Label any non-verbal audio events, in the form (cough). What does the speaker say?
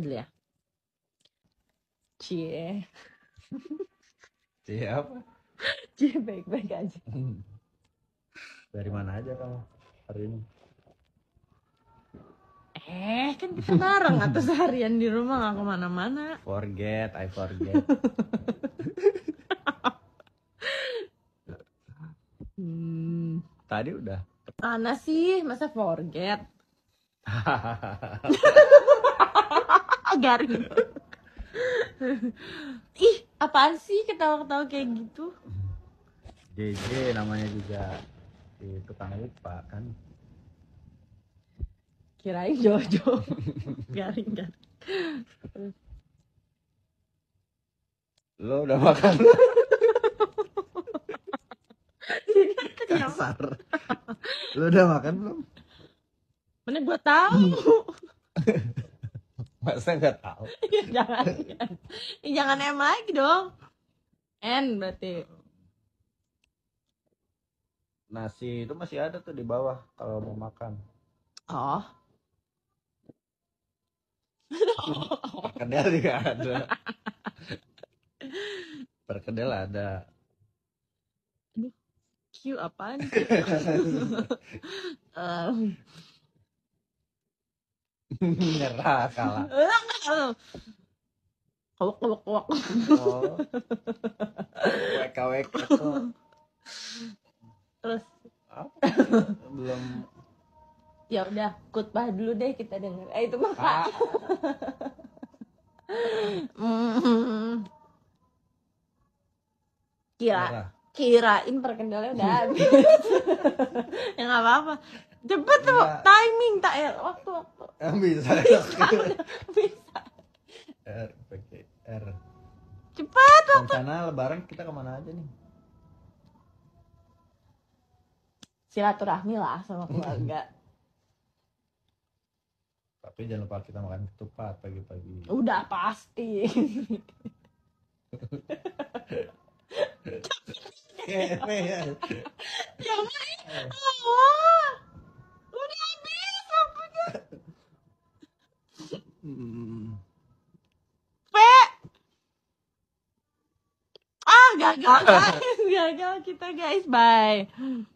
dulu ya cie cie apa cie baik baik aja hmm. dari mana aja kamu hari ini eh kan kita bareng atau seharian di rumah gak kemana-mana forget I forget hmm. tadi udah mana sih masa forget (laughs) garing ih apaan sih ketawa-ketawa kayak gitu JJ namanya juga si tukang lupa kan kirain Jojo garing kan lo udah makan kasar lo udah makan belum mana gue tahu (laughs) Masa nggak tahu? (laughs) Ya, jangan. ya, jangan M lagi dong. N berarti. Nasi itu masih ada tuh di bawah kalau mau makan. Oh. (laughs) Perkedel juga ada. Perkedel ada. ini Q apaan? (laughs) um. Nyerah kalah. (laughs) Kawak kawak kawak. Oh. Terus apa? Ya? Belum ya udah bah dulu deh kita dengar, eh itu mah (laughs) kira kirain perkendalnya udah (laughs) habis ya nggak apa-apa cepet tuh iya. timing tak ya waktu waktu bisa. (laughs) Bisa. R, pakai R. Cepat waktu. Rencana lebaran kita kemana aja nih? Silaturahmi lah sama keluarga. (laughs) Tapi jangan lupa kita makan ketupat pagi-pagi. Udah pasti. ya ya. Ya, P. Ah, gagal guys. (laughs) gagal kita guys. Bye.